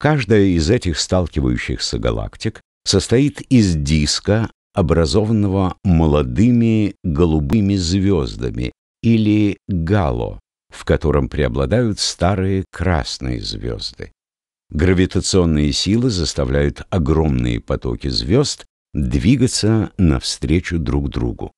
Каждая из этих сталкивающихся галактик состоит из диска, образованного молодыми голубыми звездами или гало, в котором преобладают старые красные звезды. Гравитационные силы заставляют огромные потоки звезд двигаться навстречу друг другу.